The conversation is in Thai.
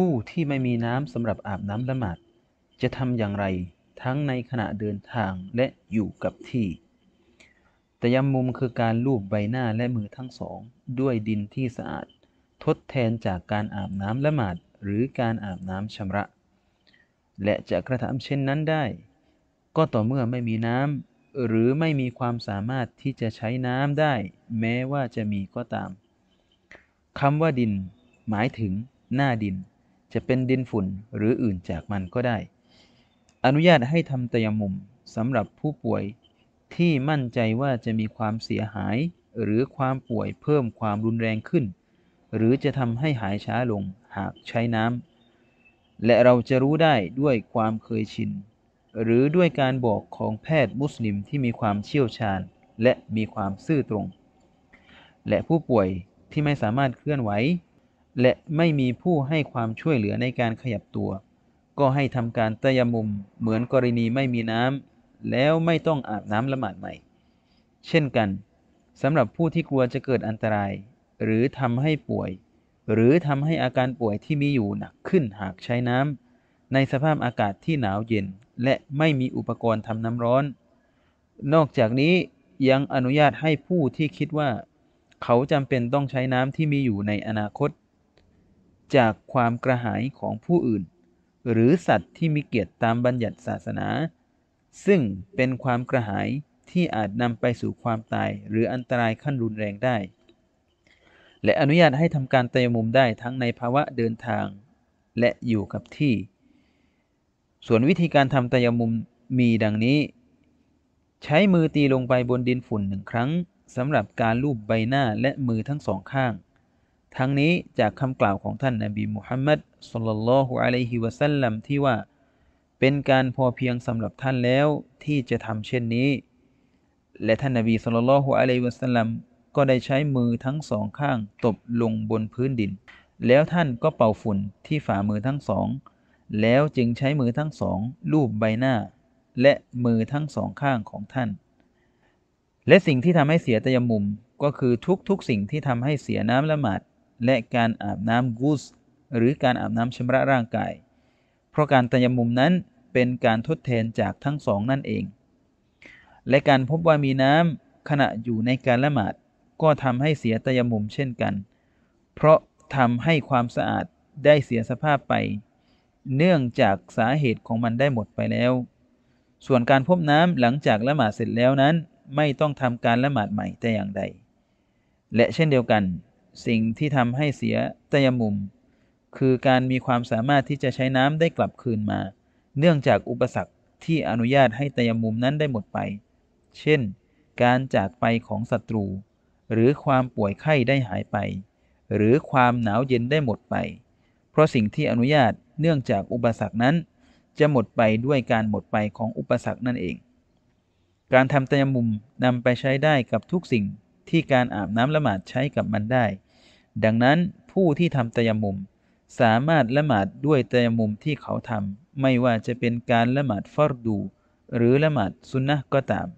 ผู้ที่ไม่มีน้ำสำหรับอาบน้ำละหมาด จะทำอย่างไรทั้งในขณะเดินทางและอยู่กับที่ตะยำมุมคือการลูบใบหน้าและมือทั้งสอง ด้วยดินที่สะอาดทดแทนจากการอาบน้ำละหมาด หรือการอาบน้ำชำระ และจะกระทำเช่นนั้นได้ ก็ต่อเมื่อไม่มีน้ำหรือไม่มีความสามารถที่จะใช้น้ำได้ แม้ว่าจะมีก็ตามคำว่าดิน หมายถึงหน้าดินจะเป็นดินฝุ่นหรืออื่นจากมันก็ได้ อนุญาตให้ทำตยมุมสำหรับผู้ป่วยที่มั่นใจว่าจะมีความเสียหาย หรือความป่วยเพิ่มความรุนแรงขึ้น หรือจะทำให้หายช้าลงหากใช้น้ำและเราจะรู้ได้ด้วยความเคยชิน หรือด้วยการบอกของแพทย์มุสลิมที่มีความเชี่ยวชาญ และมีความซื่อตรง และผู้ป่วยที่ไม่สามารถเคลื่อนไหวและไม่มีผู้ให้ความช่วยเหลือในการขยับตัว ก็ให้ทำการตะยมุมเหมือนกรณีไม่มีน้ำแล้วไม่ต้องอาบน้ำละหมาดใหม่ เช่นกันสำหรับผู้ที่กลัวจะเกิดอันตราย หรือทำให้ป่วย หรือทำให้อาการป่วยที่มีอยู่หนักขึ้นหากใช้น้ำในสภาพอากาศที่หนาวเย็น และไม่มีอุปกรณ์ทำน้ำร้อน นอกจากนี้ยังอนุญาตให้ผู้ที่คิดว่า เขาจำเป็นต้องใช้น้ำที่มีอยู่ในอนาคตจากความกระหายของผู้อื่น หรือสัตว์ที่มีเกียรติตามบัญญัติศาสนา ซึ่งเป็นความกระหายที่อาจนำไปสู่ความตาย หรืออันตรายขั้นรุนแรงได้ และอนุญาตให้ทำการเตยมุมได้ทั้งในภาวะเดินทาง และอยู่กับที่ ส่วนวิธีการทำตยมุมมีดังนี้ ใช้มือตีลงไปบนดินฝุ่นหนึ่งครั้งสำหรับการลูบใบหน้าและมือทั้งสองข้างทั้งนี้จากคำกล่าวของท่านนบีมุฮัมมัดสุลลัลฮุอะลัยฮิวะสัลลัมที่ว่า เป็นการพอเพียงสำหรับท่านแล้วที่จะทำเช่นนี้ และท่านนบีสุลลัลฮุอะลัยฮิวะสัลลัมก็ได้ใช้มือทั้งสองข้าง ตบลงบนพื้นดิน แล้วท่านก็เป่าฝุ่นที่ฝ่ามือทั้งสองแล้วจึงใช้มือทั้งสองลูบใบหน้า และมือทั้งสองข้างของท่าน และสิ่งที่ทำให้เสียตะยมุมก็คือทุกๆสิ่งที่ทำให้เสียน้ำละหมาดและการอาบน้ำกุสหรือการอาบน้ำชำระร่างกาย เพราะการตัยมุมนั้นเป็นการทดแทนจากทั้งสองนั่นเอง และการพบว่ามีน้ำขณะอยู่ในการละหมาดก็ทำให้เสียตัยมุมเช่นกัน เพราะทำให้ความสะอาดได้เสียสภาพไป เนื่องจากสาเหตุของมันได้หมดไปแล้ว ส่วนการพบน้ำหลังจากละหมาดเสร็จแล้วนั้น ไม่ต้องทำการละหมาดใหม่แต่อย่างใด และเช่นเดียวกันสิ่งที่ทำให้เสียตยมุม คือการมีความสามารถที่จะใช้น้ำได้กลับคืนมา เนื่องจากอุปสรรคที่อนุญาตให้ตยมุมนั้นได้หมดไป เช่น การจากไปของศัตรู หรือความป่วยไข้ได้หายไป หรือความหนาวเย็นได้หมดไป เพราะสิ่งที่อนุญาตเนื่องจากอุปสรรคนั้น จะหมดไปด้วยการหมดไปของอุปสรรคนั่นเอง การทำตยมุมนำไปใช้ได้กับทุกสิ่งที่การอาบน้ำละหมาดใช้กับมันได้ ดังนั้นผู้ที่ทำตยมุม สามารถละหมาดด้วยตยมุมที่เขาทำไม่ว่าจะเป็นการละหมาดฟอรดู หรือละหมาดสุนนะก็ตาม